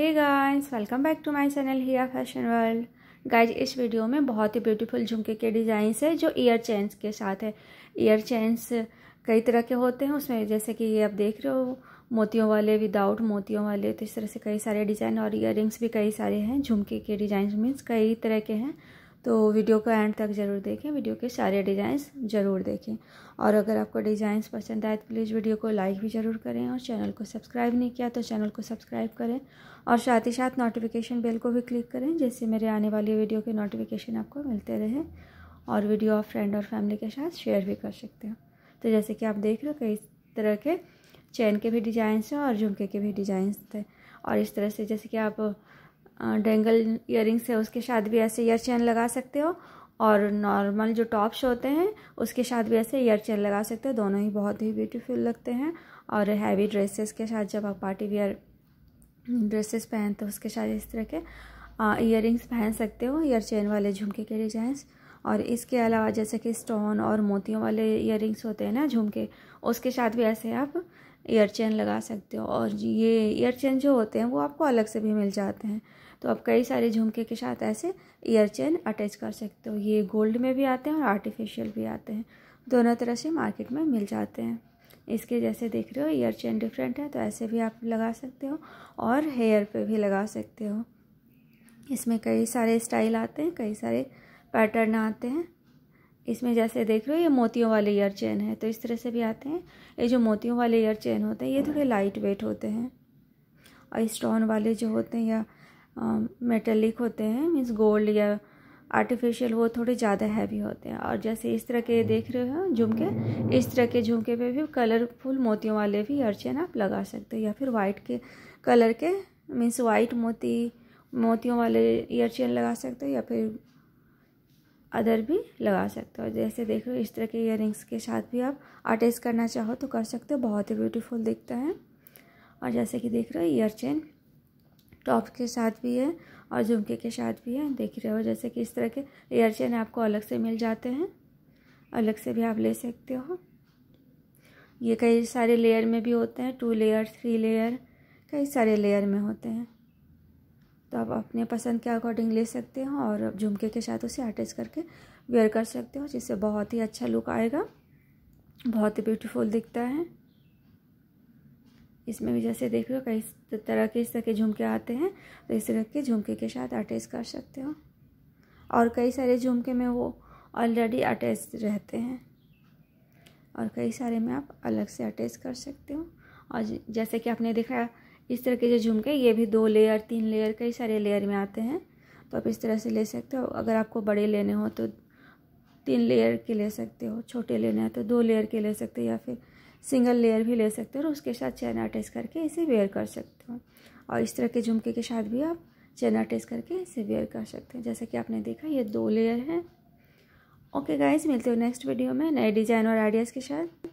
hey guys welcome back to my channel हिया fashion world guys इस video में बहुत ही ब्यूटीफुल झुमके के डिजाइन है जो ईयर चेन्स के साथ है ईयर चेन्स कई तरह के होते हैं उसमें जैसे कि ये आप देख रहे हो मोतियों वाले विदाउट मोतियों वाले तो इस तरह से कई सारे डिज़ाइन और ईयर भी कई सारे हैं झुमके के डिज़ाइन मीन्स कई तरह के हैं तो वीडियो को एंड तक ज़रूर देखें वीडियो के सारे डिज़ाइंस ज़रूर देखें और अगर आपको डिज़ाइंस पसंद आए तो प्लीज़ वीडियो को लाइक भी ज़रूर करें और चैनल को सब्सक्राइब नहीं किया तो चैनल को सब्सक्राइब करें और साथ ही साथ नोटिफिकेशन बेल को भी क्लिक करें जिससे मेरे आने वाली वीडियो के नोटिफिकेशन आपको मिलते रहें और वीडियो आप फ्रेंड और फैमिली के साथ शेयर भी कर सकते हो तो जैसे कि आप देख रहे हो कई तरह के चैन के भी डिज़ाइंस हैं और झुमके के भी डिज़ाइंस थे और इस तरह से जैसे कि आप डेंगल रिंग्स है उसके साथ भी ऐसे ईयर चैन लगा सकते हो और नॉर्मल जो टॉप्स होते हैं उसके साथ भी ऐसे ईयर चैन लगा सकते हो दोनों ही बहुत ही ब्यूटीफुल लगते हैं और हैवी ड्रेसेस के साथ जब आप पार्टी वियर ड्रेसेस पहनते तो उसके साथ इस तरह के ईयर पहन सकते हो ईयर चेन वाले झुमके के डिजाइंस और इसके अलावा जैसे कि स्टोन और मोतियों वाले ईयर होते हैं ना झुमके उसके साथ भी ऐसे आप ईयर चेन लगा सकते हो और ये ईयर चेन जो होते हैं वो आपको अलग से भी मिल जाते हैं तो आप कई सारे झुमके के साथ ऐसे ईयर चेन अटैच कर सकते हो ये गोल्ड में भी आते हैं और आर्टिफिशियल भी आते हैं दोनों तरह से मार्केट में मिल जाते हैं इसके जैसे देख रहे हो ईयर चेन डिफरेंट है तो ऐसे भी आप लगा सकते हो और हेयर पे भी लगा सकते हो इसमें कई सारे स्टाइल आते हैं कई सारे पैटर्न आते हैं इसमें जैसे देख रहे हो ये मोतियों वाले ईयर चेन है तो इस तरह से भी आते हैं ये जो मोतियों वाले ईयर चेन होते हैं ये थोड़े लाइट वेट होते हैं और स्टोन वाले जो होते हैं या मेटलिक होते हैं मीन्स गोल्ड या आर्टिफिशियल वो थोड़े ज़्यादा हैवी होते हैं और जैसे इस तरह के देख रहे हो झुमके इस तरह के झुमके पे भी कलरफुल मोतियों वाले भी अर्चन आप लगा सकते हो या फिर वाइट के कलर के मीन्स वाइट मोती मोतियों वाले ईयर चेन लगा सकते हो या फिर अदर भी लगा सकते हो जैसे देख रहे हो इस तरह के इयर के साथ भी आप अटैच करना चाहो तो कर सकते हो बहुत ही ब्यूटीफुल दिखता है और जैसे कि देख रहे हो ईयर चेन टॉप के साथ भी है और झुमके के साथ भी है देख रहे हो जैसे कि इस तरह के एयर चेन आपको अलग से मिल जाते हैं अलग से भी आप ले सकते हो ये कई सारे लेयर में भी होते हैं टू लेयर थ्री लेयर कई सारे लेयर में होते हैं तो आप अपने पसंद के अकॉर्डिंग ले सकते हो और झुमके के साथ उसे अटैच करके वेयर कर सकते हो जिससे बहुत ही अच्छा लुक आएगा बहुत ही ब्यूटीफुल दिखता है इसमें भी जैसे देख लो कई तरह के इस तरह के झुमके आते हैं तो इस तरह के झुमके के साथ अटैच कर सकते हो और कई सारे झुमके में वो ऑलरेडी अटैच रहते हैं और कई सारे में आप अलग से अटैच कर सकते हो और जैसे कि आपने देखा इस तरह के जो झुमके ये भी दो लेयर तीन लेयर कई सारे लेयर में आते हैं तो आप इस तरह से ले सकते हो अगर आपको बड़े लेने हो तो तीन लेयर के ले सकते हो छोटे लेने हैं तो दो लेयर के ले सकते हो या फिर सिंगल लेयर भी ले सकते हो और उसके साथ चैना अटैच करके इसे वेयर कर सकते हो और इस तरह के झुमके के साथ भी आप चैना अटैच करके इसे वेयर कर सकते हैं जैसे कि आपने देखा ये दो लेयर हैं ओके गाइज मिलते हो नेक्स्ट वीडियो में नए डिज़ाइन और आइडियाज़ के साथ